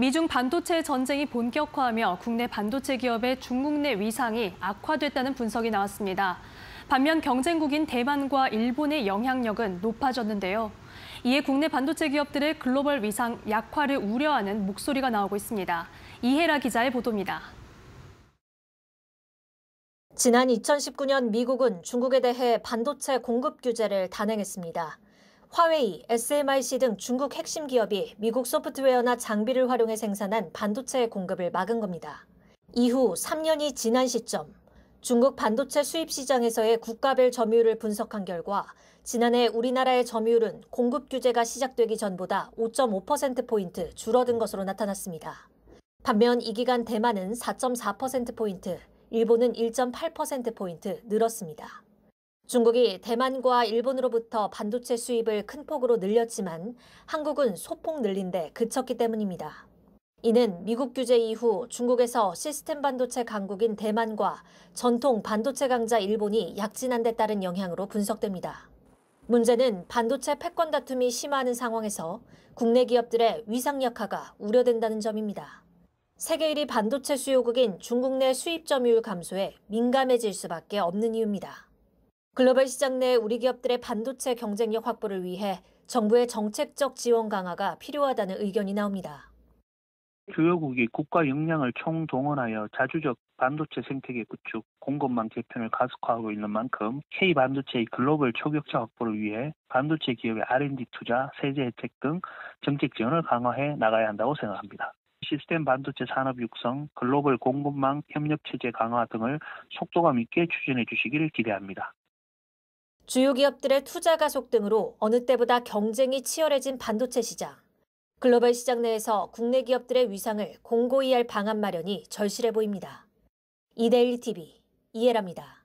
미중 반도체 전쟁이 본격화하며 국내 반도체 기업의 중국 내 위상이 악화됐다는 분석이 나왔습니다. 반면 경쟁국인 대만과 일본의 영향력은 높아졌는데요. 이에 국내 반도체 기업들의 글로벌 위상 약화를 우려하는 목소리가 나오고 있습니다. 이혜라 기자의 보도입니다. 지난 2019년 미국은 중국에 대해 반도체 공급 규제를 단행했습니다. 화웨이, SMIC 등 중국 핵심 기업이 미국 소프트웨어나 장비를 활용해 생산한 반도체의 공급을 막은 겁니다. 이후 3년이 지난 시점, 중국 반도체 수입 시장에서의 국가별 점유율을 분석한 결과 지난해 우리나라의 점유율은 공급 규제가 시작되기 전보다 5.5%포인트 줄어든 것으로 나타났습니다. 반면 이 기간 대만은 4.4%포인트, 일본은 1.8%포인트 늘었습니다. 중국이 대만과 일본으로부터 반도체 수입을 큰 폭으로 늘렸지만 한국은 소폭 늘린 데 그쳤기 때문입니다. 이는 미국 규제 이후 중국에서 시스템 반도체 강국인 대만과 전통 반도체 강자 일본이 약진한 데 따른 영향으로 분석됩니다. 문제는 반도체 패권 다툼이 심화하는 상황에서 국내 기업들의 위상 약화가 우려된다는 점입니다. 세계 1위 반도체 수요국인 중국 내 수입 점유율 감소에 민감해질 수밖에 없는 이유입니다. 글로벌 시장 내 우리 기업들의 반도체 경쟁력 확보를 위해 정부의 정책적 지원 강화가 필요하다는 의견이 나옵니다. 주요국이 국가 역량을 총동원하여 자주적 반도체 생태계 구축, 공급망 개편을 가속화하고 있는 만큼 K 반도체의 글로벌 초격차 확보를 위해 반도체 기업의 R&D 투자, 세제 혜택 등 정책 지원을 강화해 나가야 한다고 생각합니다. 시스템 반도체 산업 육성, 글로벌 공급망 협력 체제 강화 등을 속도감 있게 추진해 주시기를 기대합니다. 주요 기업들의 투자 가속 등으로 어느 때보다 경쟁이 치열해진 반도체 시장. 글로벌 시장 내에서 국내 기업들의 위상을 공고히 할 방안 마련이 절실해 보입니다. 이데일리 TV 이해랍니다.